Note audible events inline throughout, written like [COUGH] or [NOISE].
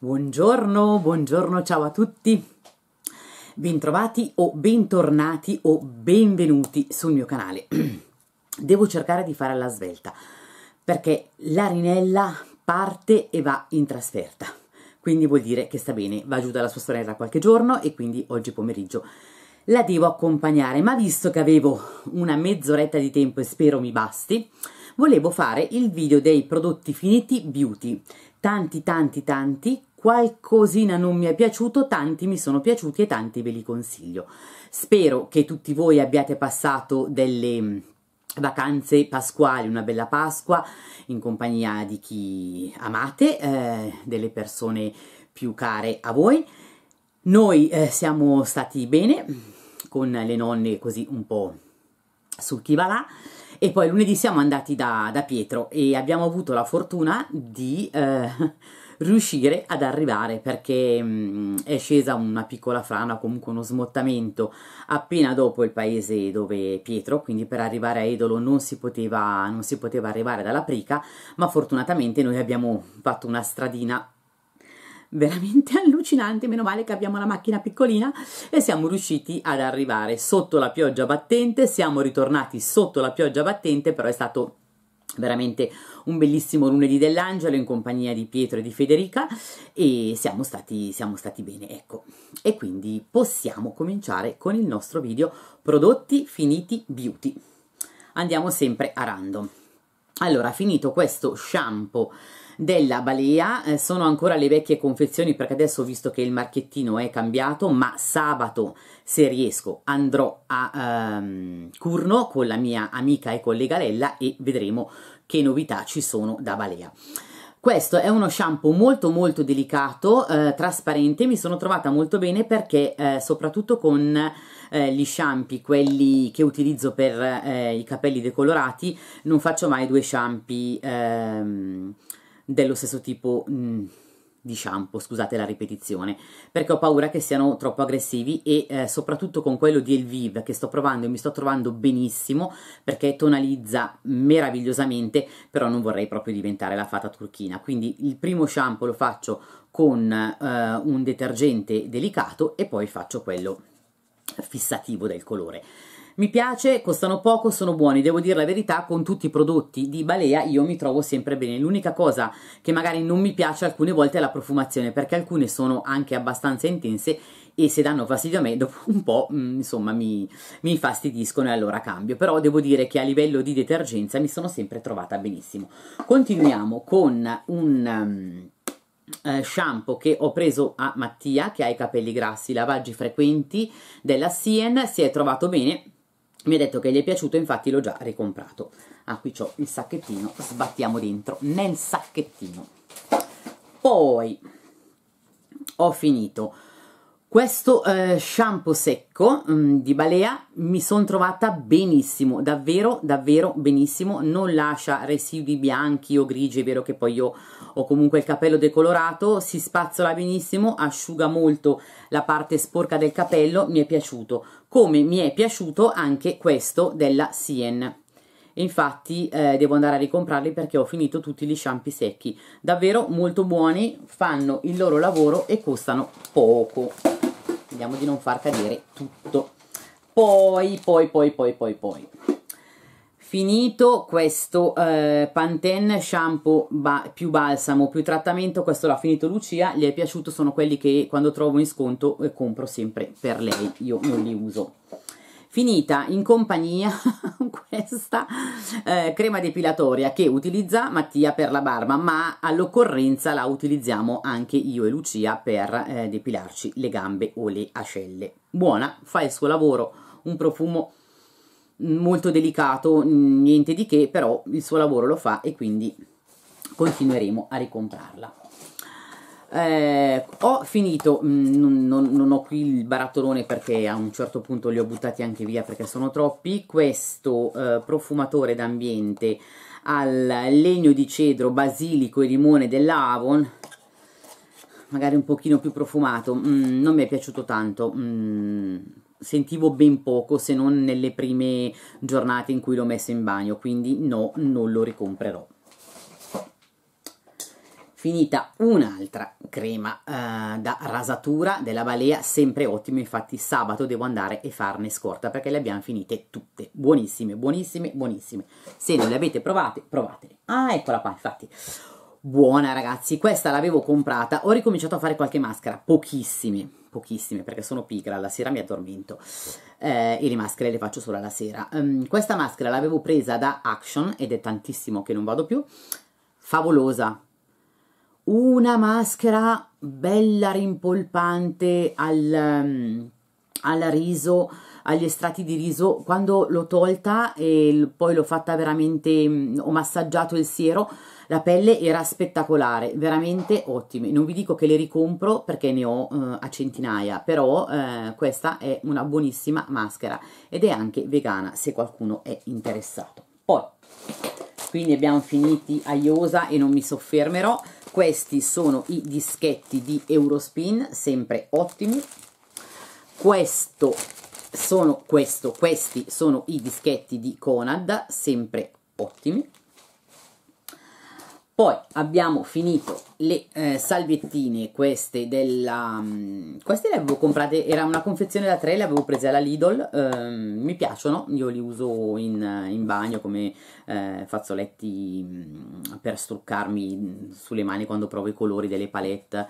Buongiorno, buongiorno, ciao a tutti. Bentrovati o bentornati o benvenuti sul mio canale. [CLEARS THROAT] Devo cercare di fare alla svelta perché la Rinella parte e va in trasferta. Quindi vuol dire che sta bene, va giù dalla sua sorella qualche giorno e quindi oggi pomeriggio la devo accompagnare, ma visto che avevo una mezz'oretta di tempo e spero mi basti, volevo fare il video dei prodotti finiti beauty tanti tanti tanti qualcosina non mi è piaciuto, tanti mi sono piaciuti e tanti ve li consiglio. Spero che tutti voi abbiate passato delle mm, vacanze pasquali, una bella Pasqua in compagnia di chi amate, eh, delle persone più care a voi. Noi eh, siamo stati bene con le nonne così un po' sul chi va là e poi lunedì siamo andati da, da Pietro e abbiamo avuto la fortuna di... Eh, riuscire ad arrivare perché mh, mm, è scesa una piccola frana, comunque uno smottamento appena dopo il paese dove Pietro, quindi per arrivare a Edolo non si poteva, non si poteva arrivare dalla Prica, ma fortunatamente noi abbiamo fatto una stradina veramente [LAUGHS] allucinante, meno male che abbiamo la macchina piccolina e siamo riusciti ad arrivare sotto la pioggia battente, siamo ritornati sotto la pioggia battente, però è stato veramente un bellissimo lunedì dell'angelo in compagnia di Pietro e di Federica e siamo stati, siamo stati bene, ecco. E quindi possiamo cominciare con il nostro video prodotti finiti beauty. Andiamo sempre a random. Allora, finito questo shampoo della Balea, eh, sono ancora le vecchie confezioni perché adesso ho visto che il marchettino è cambiato, ma sabato se riesco andrò a ehm, Curno con la mia amica e collega Lella e vedremo che novità ci sono da Balea. Questo è uno shampoo molto molto delicato, eh, trasparente, mi sono trovata molto bene perché eh, soprattutto con eh, gli shampoo, quelli che utilizzo per eh, i capelli decolorati, non faccio mai due shampoo... Ehm, dello stesso tipo mh, mm, di shampoo, scusate la ripetizione, perché ho paura che siano troppo aggressivi e eh, soprattutto con quello di Elviv che sto provando e mi sto trovando benissimo perché tonalizza meravigliosamente, però non vorrei proprio diventare la fata turchina, quindi il primo shampoo lo faccio con eh, un detergente delicato e poi faccio quello fissativo del colore. Mi piace, costano poco, sono buoni. Devo dire la verità, con tutti i prodotti di Balea io mi trovo sempre bene. L'unica cosa che magari non mi piace alcune volte è la profumazione, perché alcune sono anche abbastanza intense e se danno fastidio a me [LAUGHS] dopo un po' mm, insomma mi, mi infastidiscono e allora cambio però devo dire che a livello di detergenza mi sono sempre trovata benissimo continuiamo con un um, eh, shampoo che ho preso a Mattia che ha i capelli grassi lavaggi frequenti della Sien si è trovato bene mi ha detto che gli è piaciuto, infatti l'ho già ricomprato. Ah, qui c'ho il sacchettino, sbattiamo dentro, nel sacchettino. Poi ho finito questo eh, shampoo secco mh, mm, di Balea mi sono trovata benissimo, davvero davvero benissimo, non lascia residui bianchi o grigi, è vero che poi io ho comunque il capello decolorato, si spazzola benissimo, asciuga molto la parte sporca del capello, mi è piaciuto, come mi è piaciuto anche questo della Sien infatti eh, devo andare a ricomprarli perché ho finito tutti gli shampoo secchi davvero molto buoni fanno il loro lavoro e costano poco vediamo di non far cadere tutto poi poi poi poi poi poi finito questo eh, Pantene shampoo ba più balsamo più trattamento questo l'ha finito Lucia gli è piaciuto sono quelli che quando trovo in sconto eh, compro sempre per lei io non li uso finita in compagnia [LAUGHS] questa eh, crema depilatoria che utilizza Mattia per la barba ma all'occorrenza la utilizziamo anche io e Lucia per eh, depilarci le gambe o le ascelle buona, fa il suo lavoro un profumo molto delicato niente di che però il suo lavoro lo fa e quindi continueremo a ricomprarla eh, ho finito, mm, non, non, non, ho qui il barattolone perché a un certo punto li ho buttati anche via perché sono troppi, questo eh, profumatore d'ambiente al legno di cedro, basilico e limone dell'Avon magari un pochino più profumato, mm, non mi è piaciuto tanto, mm, sentivo ben poco se non nelle prime giornate in cui l'ho messo in bagno, quindi no, non lo ricomprerò finita un'altra crema eh, da rasatura della Balea, sempre ottimo, infatti sabato devo andare e farne scorta perché le abbiamo finite tutte, buonissime, buonissime, buonissime. Se non le avete provate, provatele. Ah, eccola qua, infatti. Buona ragazzi, questa l'avevo comprata, ho ricominciato a fare qualche maschera, pochissime, pochissime perché sono pigra, la sera mi addormento eh, e le maschere le faccio solo alla sera. Um, questa maschera l'avevo presa da Action ed è tantissimo che non vado più, favolosa, una maschera bella rimpolpante al, mm, al riso agli estratti di riso quando l'ho tolta e poi l'ho fatta veramente mm, ho massaggiato il siero la pelle era spettacolare veramente ottime non vi dico che le ricompro perché ne ho eh, a centinaia però eh, questa è una buonissima maschera ed è anche vegana se qualcuno è interessato poi qui abbiamo finiti a Iosa e non mi soffermerò questi sono i dischetti di Eurospin, sempre ottimi. Questo sono, questo, questi sono i dischetti di Conad, sempre ottimi. Poi abbiamo finito le eh, salviettine, queste della... Um, queste le avevo comprate, era una confezione da tre, le avevo prese alla Lidl, um, mi piacciono, io li uso in, in bagno come eh, fazzoletti um, per struccarmi mm, sulle mani quando provo i colori delle palette,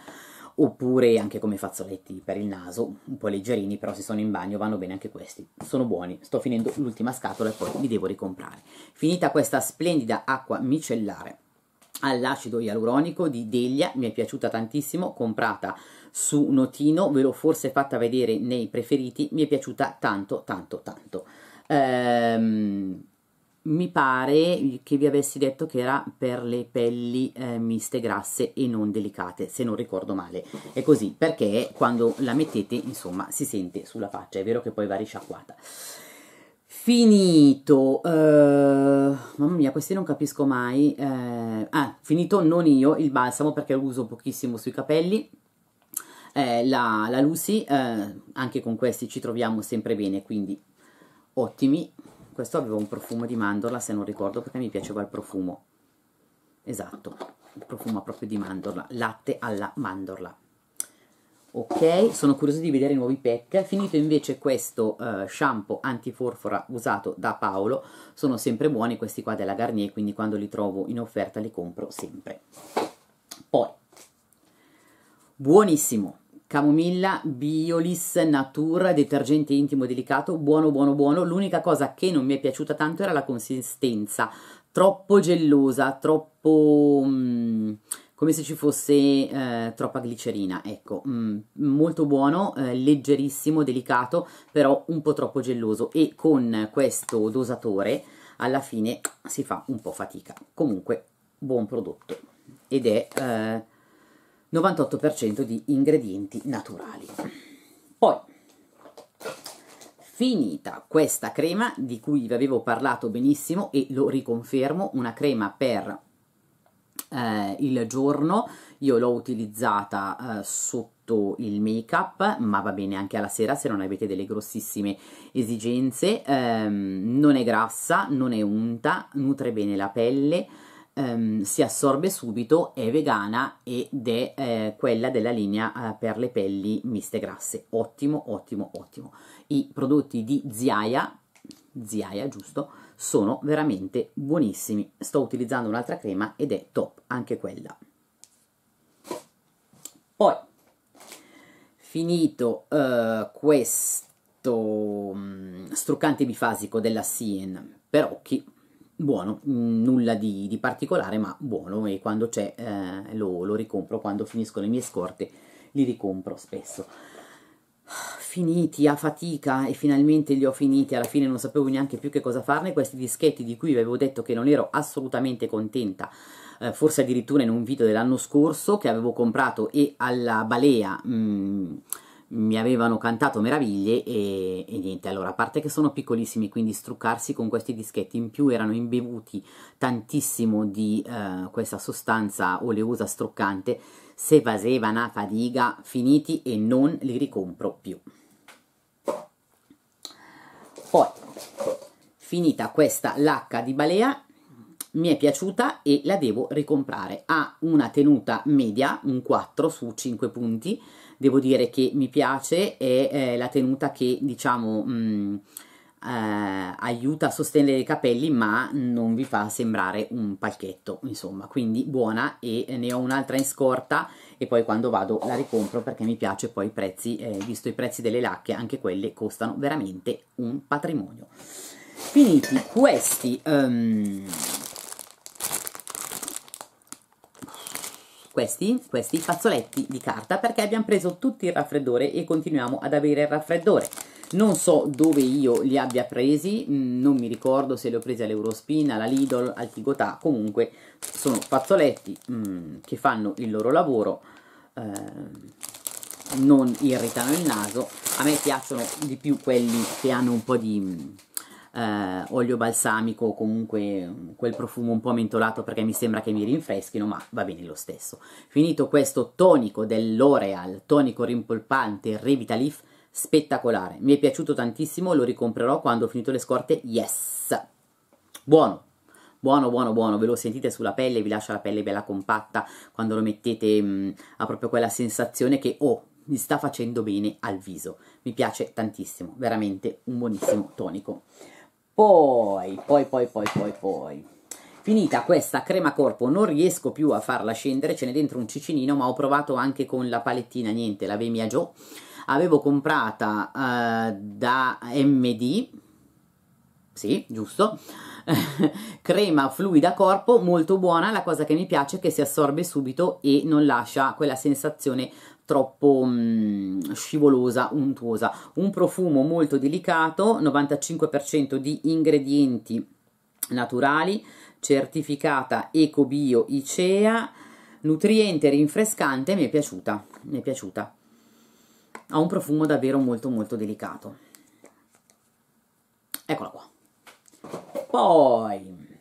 oppure anche come fazzoletti per il naso, un po' leggerini, però se sono in bagno vanno bene anche questi, sono buoni. Sto finendo l'ultima scatola e poi li devo ricomprare. Finita questa splendida acqua micellare all'acido ialuronico di Deglia, mi è piaciuta tantissimo, comprata su Notino, ve l'ho forse fatta vedere nei preferiti, mi è piaciuta tanto tanto tanto. Ehm, mi pare che vi avessi detto che era per le pelli eh, miste grasse e non delicate, se non ricordo male. È così, perché quando la mettete, insomma, si sente sulla faccia, è vero che poi va risciacquata. Finito, uh, mamma mia, questi non capisco mai. Uh, ah, finito non io, il balsamo perché lo uso pochissimo sui capelli. Eh, la, la, Lucy, eh, anche con questi ci troviamo sempre bene, quindi ottimi. Questo aveva un profumo di mandorla, se non ricordo, perché mi piaceva il profumo. Esatto, il profumo proprio di mandorla, latte alla mandorla ok? Sono curioso di vedere i nuovi pack. Finito invece questo uh, shampoo antiforfora usato da Paolo, sono sempre buoni questi qua della Garnier, quindi quando li trovo in offerta li compro sempre. Poi, buonissimo, camomilla Biolis Natura, detergente intimo delicato, buono buono buono. L'unica cosa che non mi è piaciuta tanto era la consistenza, troppo gellosa, troppo... Mh, mm, come se ci fosse eh, troppa glicerina, ecco, mm, molto buono, eh, leggerissimo, delicato, però un po' troppo geloso e con questo dosatore alla fine si fa un po' fatica, comunque buon prodotto ed è eh, 98% di ingredienti naturali. Poi, finita questa crema di cui vi avevo parlato benissimo e lo riconfermo, una crema per eh, il giorno, io l'ho utilizzata eh, sotto il make up, ma va bene anche alla sera se non avete delle grossissime esigenze, ehm, non è grassa, non è unta, nutre bene la pelle, ehm, si assorbe subito, è vegana ed è eh, quella della linea eh, per le pelli miste grasse, ottimo, ottimo, ottimo. I prodotti di Ziaia, Ziaia giusto? sono veramente buonissimi. Sto utilizzando un'altra crema ed è top anche quella. Poi, finito uh, questo um, struccante bifasico della Sien per occhi, buono, mm, nulla di, di, particolare ma buono e quando c'è eh, lo, lo, ricompro, quando finiscono le mie scorte li ricompro spesso finiti a fatica e finalmente li ho finiti, alla fine non sapevo neanche più che cosa farne, questi dischetti di cui vi avevo detto che non ero assolutamente contenta, eh, forse addirittura in un video dell'anno scorso che avevo comprato e alla balea... Mm, mi avevano cantato meraviglie e, e, niente, allora a parte che sono piccolissimi quindi struccarsi con questi dischetti in più erano imbevuti tantissimo di eh, questa sostanza oleosa struccante se vaseva una fadiga, finiti e non li ricompro più. Poi, finita questa lacca di balea, mi è piaciuta e la devo ricomprare. Ha una tenuta media, un 4 su 5 punti, devo dire che mi piace, è, è eh, la tenuta che diciamo... Mh, mm, eh, aiuta a sostenere i capelli ma non vi fa sembrare un palchetto insomma quindi buona e ne ho un'altra in scorta e poi quando vado la ricompro perché mi piace poi i prezzi eh, visto i prezzi delle lacche anche quelle costano veramente un patrimonio finiti questi um, questi, questi fazzoletti di carta perché abbiamo preso tutto il raffreddore e continuiamo ad avere il raffreddore non so dove io li abbia presi, non mi ricordo se li ho presi all'Eurospin, alla Lidl, al Tigotà, comunque sono fazzoletti mm, che fanno il loro lavoro, eh, non irritano il naso, a me piacciono di più quelli che hanno un po' di mm, eh, olio balsamico comunque mm, quel profumo un po' mentolato perché mi sembra che mi rinfreschino, ma va bene lo stesso. Finito questo tonico dell'Oreal, tonico rimpolpante Revitalif, spettacolare. Mi è piaciuto tantissimo, lo ricomprerò quando ho finito le scorte. Yes! Buono! Buono, buono, buono, ve lo sentite sulla pelle, vi lascia la pelle bella compatta quando lo mettete, mh, mm, ha proprio quella sensazione che, oh, mi sta facendo bene al viso. Mi piace tantissimo, veramente un buonissimo tonico. Poi, poi, poi, poi, poi, poi. Finita questa crema corpo, non riesco più a farla scendere, ce n'è dentro un cicinino, ma ho provato anche con la palettina, niente, la Vemia Joe avevo comprata uh, da MD sì, giusto [LAUGHS] crema fluida corpo molto buona la cosa che mi piace è che si assorbe subito e non lascia quella sensazione troppo mh, mm, scivolosa, untuosa un profumo molto delicato 95% di ingredienti naturali certificata Eco Bio ICEA nutriente rinfrescante mi è piaciuta mi è piaciuta ha un profumo davvero molto molto delicato. Eccola qua. Poi,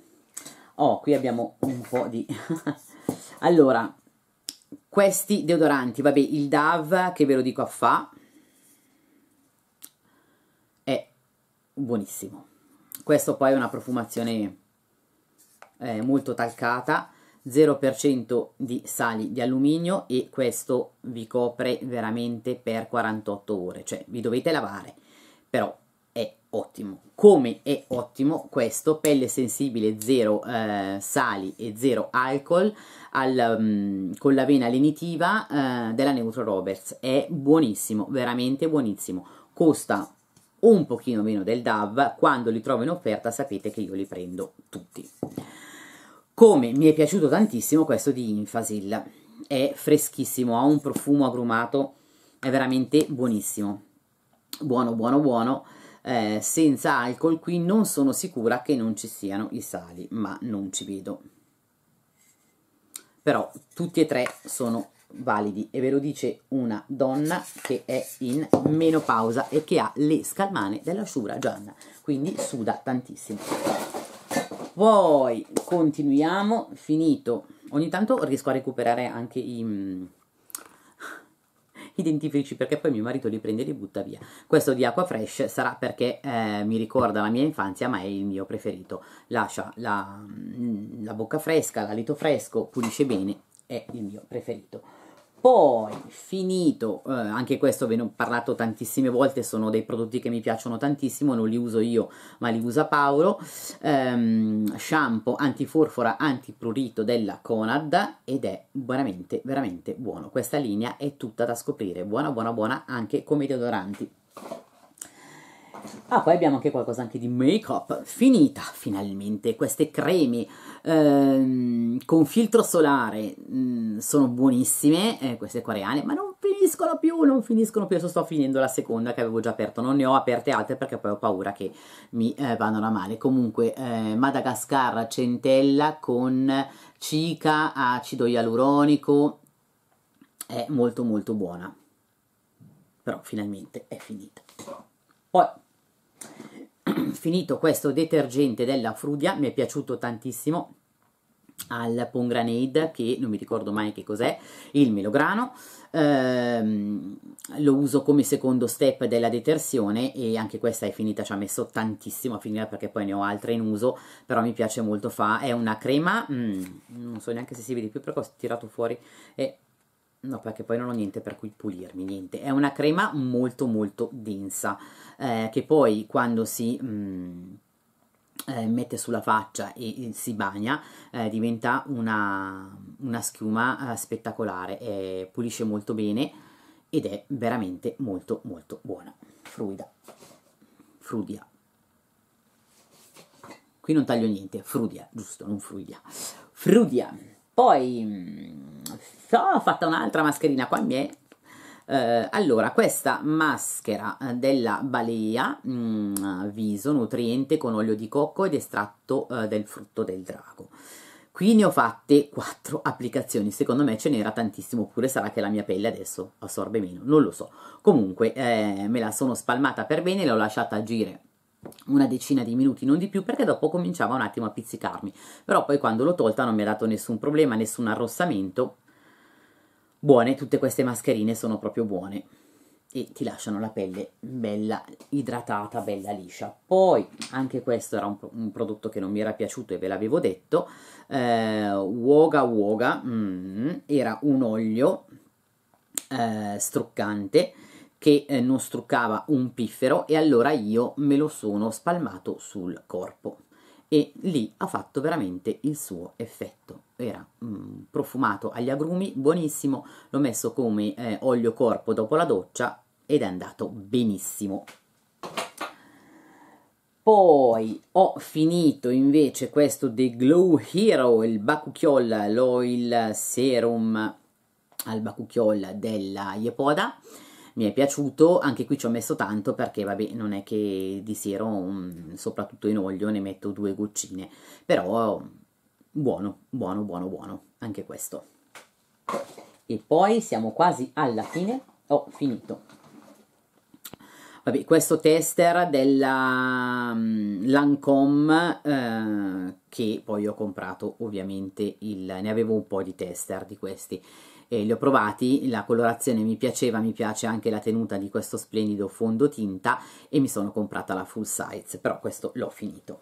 oh, qui abbiamo un po' di... [LAUGHS] allora, questi deodoranti, vabbè, il DAV, che ve lo dico a fa, è buonissimo. Questo poi è una profumazione eh, molto talcata, 0% di sali di alluminio e questo vi copre veramente per 48 ore, cioè vi dovete lavare, però è ottimo. Come è ottimo questo, pelle sensibile 0 eh, sali e 0 alcol al, um, con la vena lenitiva eh, della Neutro Roberts, è buonissimo, veramente buonissimo, costa un pochino meno del DAV, quando li trovo in offerta sapete che io li prendo tutti. Come mi è piaciuto tantissimo questo di Infasil, è freschissimo, ha un profumo agrumato, è veramente buonissimo. Buono, buono, buono. Eh, senza alcol qui non sono sicura che non ci siano i sali, ma non ci vedo. Però tutti e tre sono validi e ve lo dice una donna che è in menopausa e che ha le scalmane della sciura gianna, quindi suda tantissimo. Poi continuiamo, finito. Ogni tanto riesco a recuperare anche i, mh, mm, [LAUGHS] identifici perché poi mio marito li prende e li butta via. Questo di Acqua Fresh sarà perché eh, mi ricorda la mia infanzia, ma è il mio preferito. Lascia la, mm, la bocca fresca, l'alito fresco, pulisce bene, è il mio preferito. Poi, finito, eh, anche questo ve ne ho parlato tantissime volte, sono dei prodotti che mi piacciono tantissimo, non li uso io, ma li usa Paolo. Ehm, shampoo antiforfora antiprurito della Conad ed è veramente, veramente buono. Questa linea è tutta da scoprire, buona, buona, buona anche come deodoranti. Ah, poi abbiamo anche qualcosa anche di make-up. Finita, finalmente, queste creme ehm, con filtro solare mh, mm, sono buonissime, eh, queste coreane, ma non finiscono più, non finiscono più. Adesso sto finendo la seconda che avevo già aperto, non ne ho aperte altre perché poi ho paura che mi eh, vadano a male. Comunque, eh, Madagascar centella con cica, acido ialuronico, è molto molto buona. Però finalmente è finita. Poi finito questo detergente della Frudia, mi è piaciuto tantissimo al Pongranade che non mi ricordo mai che cos'è, il melograno, ehm, lo uso come secondo step della detersione e anche questa è finita, ci ha messo tantissimo a finire perché poi ne ho altre in uso, però mi piace molto fa, è una crema, mm, non so neanche se si vede più perché ho tirato fuori, è No, perché poi non ho niente per cui pulirmi, niente. È una crema molto molto densa, eh, che poi quando si mm, eh, mette sulla faccia e, e si bagna eh, diventa una, una schiuma eh, spettacolare, eh, pulisce molto bene ed è veramente molto molto buona. Fruida. Frudia. Qui non taglio niente, frudia, giusto, non frudia. Frudia. Poi mm, ho fatto un'altra mascherina qua mi eh, allora, questa maschera eh, della balea, mh, mm, viso, nutriente con olio di cocco ed estratto eh, del frutto del drago. Qui ne ho fatte 4 [LAUGHS] applicazioni, secondo me ce n'era tantissimo, oppure sarà che la mia pelle adesso assorbe meno, non lo so. Comunque eh, me la sono spalmata per bene, l'ho lasciata agire una decina di minuti, non di più, perché dopo cominciava un attimo a pizzicarmi. Però poi quando l'ho tolta non mi ha dato nessun problema, nessun arrossamento, buone, tutte queste mascherine sono proprio buone e ti lasciano la pelle bella idratata, bella liscia. Poi anche questo era un, un prodotto che non mi era piaciuto e ve l'avevo detto, eh, Woga Woga mm, era un olio eh, struccante che eh, non struccava un piffero e allora io me lo sono spalmato sul corpo e lì ha fatto veramente il suo effetto era mm, profumato agli agrumi, buonissimo, l'ho messo come eh, olio corpo dopo la doccia ed è andato benissimo. Poi ho finito invece questo The Glow Hero, il Bakuchiol, l'oil serum al Bakuchiol della Yepoda. Mi è piaciuto, anche qui ci ho messo tanto perché vabbè non è che di serum, mm, soprattutto in olio, ne metto due goccine, però buono, buono, buono, buono, anche questo. E poi siamo quasi alla fine, ho oh, finito. Vabbè, questo tester della mm, Lancome eh, che poi ho comprato ovviamente il... ne avevo un po' di tester di questi e li ho provati, la colorazione mi piaceva, mi piace anche la tenuta di questo splendido fondotinta e mi sono comprata la full size, però questo l'ho finito.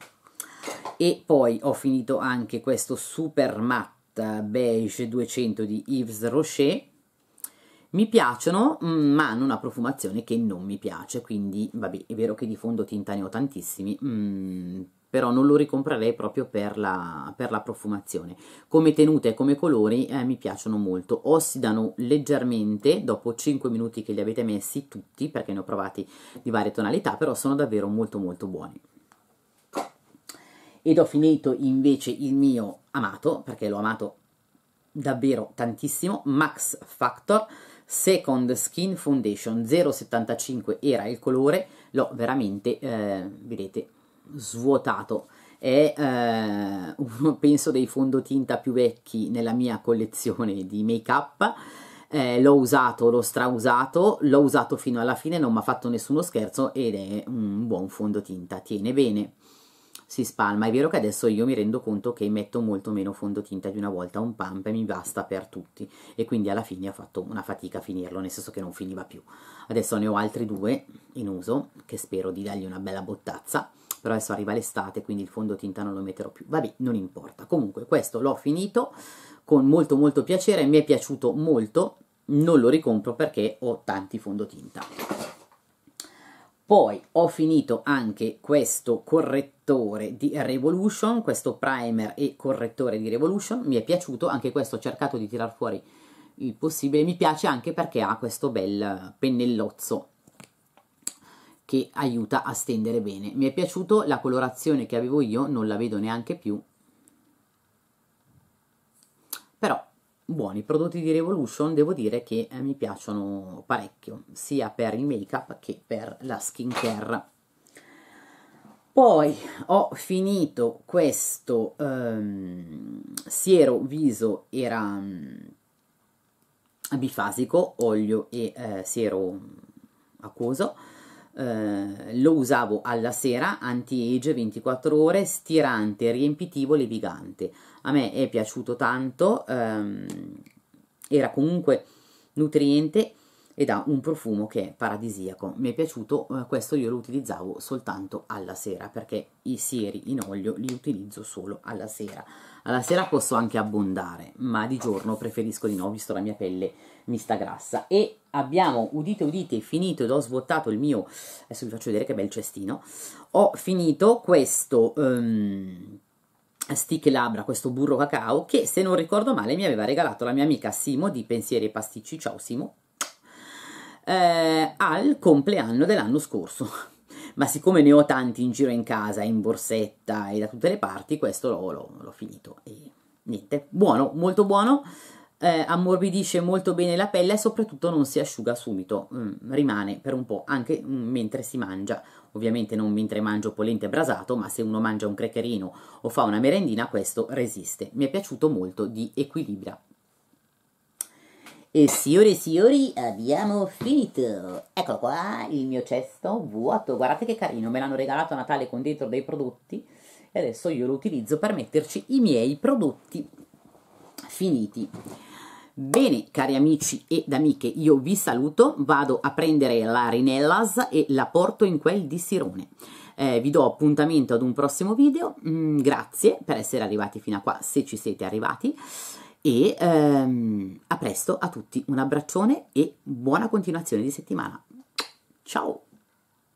E poi ho finito anche questo super matte beige 200 di Yves Rocher. Mi piacciono, mm, ma hanno una profumazione che non mi piace, quindi vabbè, è vero che di fondotinta ne ho tantissimi, mm, però non lo ricomprerei proprio per la, per la profumazione. Come tenute e come colori eh, mi piacciono molto, ossidano leggermente dopo 5 minuti che li avete messi tutti, perché ne ho provati di varie tonalità, però sono davvero molto molto buoni ed ho finito invece il mio amato, perché l'ho amato davvero tantissimo, Max Factor Second Skin Foundation 075 era il colore, l'ho veramente, eh, vedete, svuotato. È eh, uno, penso, dei fondotinta più vecchi nella mia collezione di make-up. Eh, l'ho usato, l'ho strausato, l'ho usato fino alla fine, non mi ha fatto nessuno scherzo ed è un buon fondotinta, tiene bene si spalma. È vero che adesso io mi rendo conto che metto molto meno fondotinta di una volta, un pump e mi basta per tutti e quindi alla fine ho fatto una fatica a finirlo, nel senso che non finiva più. Adesso ne ho altri due in uso che spero di dargli una bella bottazza, però adesso arriva l'estate quindi il fondotinta non lo metterò più. Vabbè, non importa. Comunque questo l'ho finito con molto molto piacere, mi è piaciuto molto, non lo ricompro perché ho tanti fondotinta. Poi ho finito anche questo correttore di Revolution, questo primer e correttore di Revolution, mi è piaciuto, anche questo ho cercato di tirar fuori il possibile, mi piace anche perché ha questo bel pennellozzo che aiuta a stendere bene. Mi è piaciuto la colorazione che avevo io, non la vedo neanche più, buoni. I prodotti di Revolution devo dire che eh, mi piacciono parecchio, sia per il make-up che per la skincare. Poi ho finito questo ehm, siero viso era bifasico, olio e eh, siero acquoso eh, lo usavo alla sera, anti-age 24 ore, stirante, riempitivo, levigante. A me è piaciuto tanto, ehm, era comunque nutriente ed ha un profumo che è paradisiaco. Mi è piaciuto, eh, questo io lo utilizzavo soltanto alla sera perché i sieri in olio li utilizzo solo alla sera. Alla sera posso anche abbondare, ma di giorno preferisco di no, visto la mia pelle mi sta grassa. E abbiamo, udite udite, finito ed ho svuotato il mio, adesso vi faccio vedere che bel cestino, ho finito questo... Um, stick labbra, questo burro cacao, che se non ricordo male mi aveva regalato la mia amica Simo di Pensieri e Pasticci. Ciao Simo, eh, al compleanno dell'anno scorso. [LAUGHS] Ma siccome ne ho tanti in giro in casa, in borsetta e da tutte le parti, questo l'ho, l'ho, l'ho finito e niente, buono, molto buono, eh, ammorbidisce molto bene la pelle e soprattutto non si asciuga subito, mm, rimane per un po' anche mm, mentre si mangia, ovviamente non mentre mangio polente brasato, ma se uno mangia un crecherino o fa una merendina questo resiste. Mi è piaciuto molto di Equilibra e signore e signori, abbiamo finito! Eccolo qua, il mio cesto vuoto. Guardate che carino, me l'hanno regalato a Natale con dentro dei prodotti e adesso io lo utilizzo per metterci i miei prodotti finiti. Bene, cari amici ed amiche, io vi saluto, vado a prendere la Rinellas e la porto in quel di Sirone. Eh, vi do appuntamento ad un prossimo video, mm, grazie per essere arrivati fino a qua, se ci siete arrivati e ehm, a presto a tutti, un abbraccione e buona continuazione di settimana. Ciao!